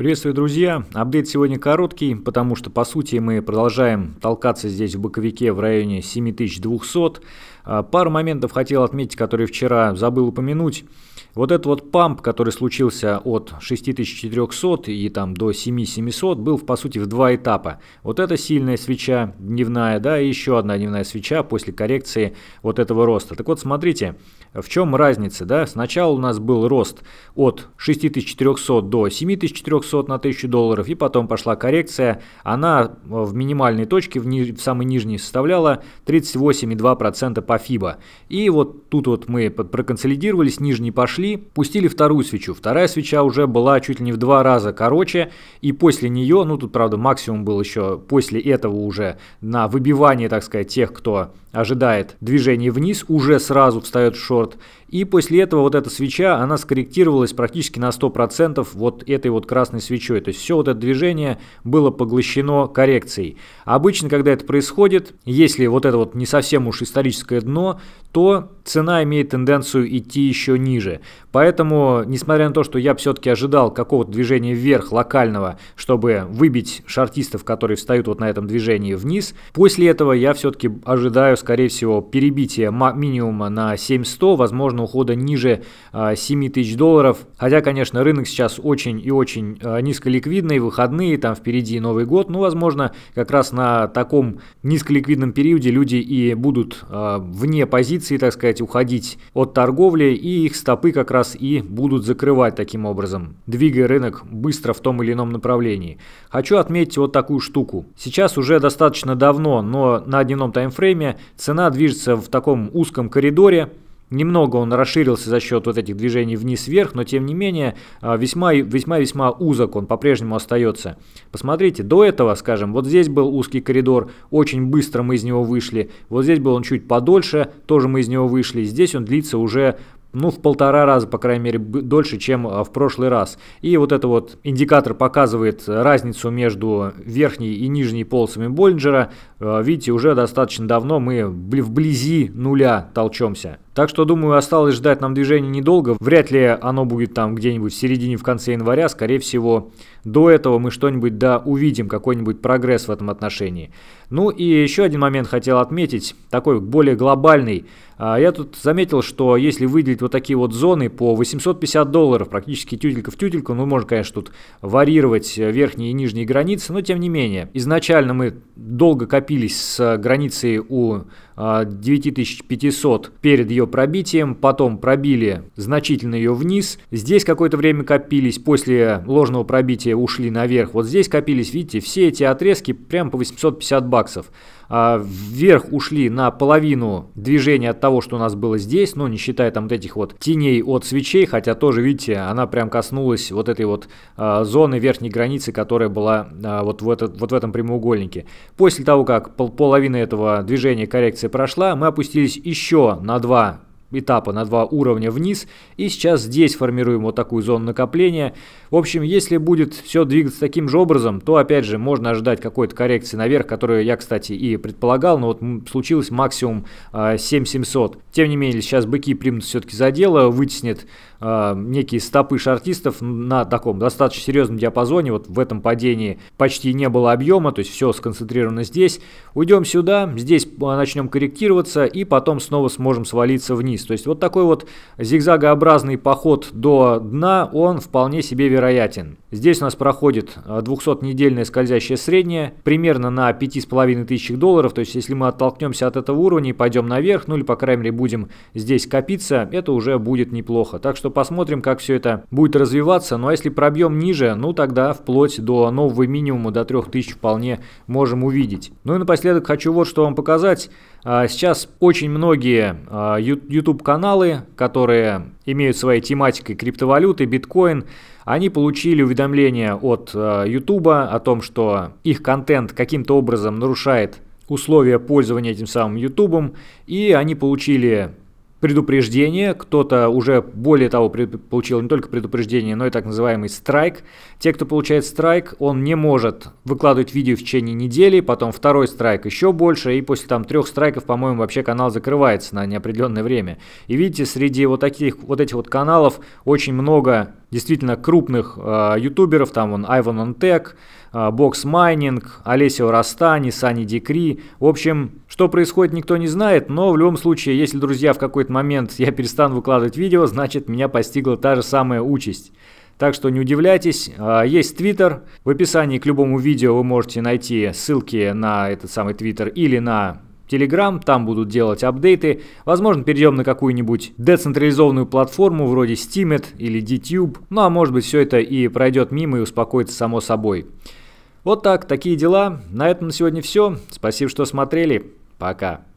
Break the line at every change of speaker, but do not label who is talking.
Приветствую, друзья! Апдейт сегодня короткий, потому что, по сути, мы продолжаем толкаться здесь в боковике в районе 7200. А, пару моментов хотел отметить, которые вчера забыл упомянуть. Вот этот вот памп, который случился от 6400 и там до 7700, был по сути в два этапа. Вот эта сильная свеча дневная, да, и еще одна дневная свеча после коррекции вот этого роста. Так вот, смотрите, в чем разница, да? Сначала у нас был рост от 6400 до 7400 на 1000 долларов, и потом пошла коррекция. Она в минимальной точке, в, ни... в самой нижней составляла 38,2% по FIBA. И вот тут вот мы проконсолидировались, нижние пошли, пустили вторую свечу. Вторая свеча уже была чуть ли не в два раза короче, и после нее, ну тут правда максимум был еще после этого уже на выбивание, так сказать, тех, кто ожидает движения вниз, уже сразу встает в шорт. И после этого вот эта свеча, она скорректировалась практически на 100% вот этой вот красной свечой. То есть все вот это движение было поглощено коррекцией. Обычно, когда это происходит, если вот это вот не совсем уж историческое нижнее дно, то цена имеет тенденцию идти еще ниже. Поэтому, несмотря на то, что я все-таки ожидал какого-то движения вверх локального, чтобы выбить шартистов, которые встают вот на этом движении вниз, после этого я все-таки ожидаю, скорее всего, перебития минимума на 7100, возможно, ухода ниже 7000 а, долларов. Хотя, конечно, рынок сейчас очень и очень а, низколиквидный, выходные, там впереди Новый год, ну, возможно, как раз на таком низколиквидном периоде люди и будут а, вне позиции, так сказать, уходить от торговли, и их стопы как раз и будут закрывать таким образом, двигая рынок быстро в том или ином направлении. Хочу отметить вот такую штуку. Сейчас уже достаточно давно, но на дневном таймфрейме цена движется в таком узком коридоре, Немного он расширился за счет вот этих движений вниз-вверх, но тем не менее весьма-весьма узок он по-прежнему остается. Посмотрите, до этого, скажем, вот здесь был узкий коридор, очень быстро мы из него вышли. Вот здесь был он чуть подольше, тоже мы из него вышли. Здесь он длится уже ну, в полтора раза, по крайней мере, дольше, чем а, в прошлый раз. И вот это вот индикатор показывает разницу между верхней и нижней полосами Боллинджера. А, видите, уже достаточно давно мы вблизи нуля толчемся. Так что, думаю, осталось ждать нам движения недолго. Вряд ли оно будет там где-нибудь в середине, в конце января. Скорее всего, до этого мы что-нибудь, да, увидим, какой-нибудь прогресс в этом отношении. Ну и еще один момент хотел отметить, такой более глобальный. А, я тут заметил, что если выделить вот такие вот зоны по 850 долларов, практически тютелька в тютельку, ну, можно, конечно, тут варьировать верхние и нижние границы, но тем не менее. Изначально мы долго копились с границей у 9500 а, перед ее ее пробитием, потом пробили значительно ее вниз. Здесь какое-то время копились, после ложного пробития ушли наверх. Вот здесь копились, видите, все эти отрезки прям по 850 баксов. А, вверх ушли на половину движения от того, что у нас было здесь, ну, не считая там вот этих вот теней от свечей, хотя тоже, видите, она прям коснулась вот этой вот а, зоны верхней границы, которая была а, вот в, этот, вот в этом прямоугольнике. После того, как пол половина этого движения коррекции прошла, мы опустились еще на два этапа на два уровня вниз. И сейчас здесь формируем вот такую зону накопления. В общем, если будет все двигаться таким же образом, то опять же можно ожидать какой-то коррекции наверх, которую я, кстати, и предполагал, но вот случилось максимум 7700. А, Тем не менее, сейчас быки примут все-таки за дело, вытеснит Э, некие стопы шартистов на таком достаточно серьезном диапазоне. Вот в этом падении почти не было объема, то есть все сконцентрировано здесь. Уйдем сюда, здесь э, начнем корректироваться и потом снова сможем свалиться вниз. То есть вот такой вот зигзагообразный поход до дна, он вполне себе вероятен. Здесь у нас проходит 200-недельное э, скользящее среднее, примерно на тысячах долларов, то есть если мы оттолкнемся от этого уровня и пойдем наверх, ну или по крайней мере будем здесь копиться, это уже будет неплохо. Так что посмотрим, как все это будет развиваться, ну а если пробьем ниже, ну тогда вплоть до нового минимума, до 3000 вполне можем увидеть. Ну и напоследок хочу вот что вам показать. А, сейчас очень многие YouTube-каналы, а, которые имеют своей тематикой криптовалюты, биткоин, они получили уведомление от э, ютуба о том, что их контент каким-то образом нарушает условия пользования этим самым ютубом и они получили предупреждение, кто-то уже более того получил не только предупреждение, но и так называемый страйк. Те, кто получает страйк, он не может выкладывать видео в течение недели, потом второй страйк еще больше, и после там трех страйков, по-моему, вообще канал закрывается на неопределенное время. И видите, среди вот таких вот этих вот каналов очень много действительно крупных э, ютуберов, там он Айван Антек а, Бокс Майнинг, Олесио Растани, Сани Декри В общем, что происходит, никто не знает, но в любом случае, если, друзья, в какой-то момент я перестану выкладывать видео, значит, меня постигла та же самая участь. Так что не удивляйтесь, а, есть твиттер, в описании к любому видео вы можете найти ссылки на этот самый твиттер или на Telegram, там будут делать апдейты. Возможно, перейдем на какую-нибудь децентрализованную платформу вроде Steemit или DTube. Ну а может быть все это и пройдет мимо и успокоится само собой. Вот так, такие дела. На этом на сегодня все. Спасибо, что смотрели. Пока.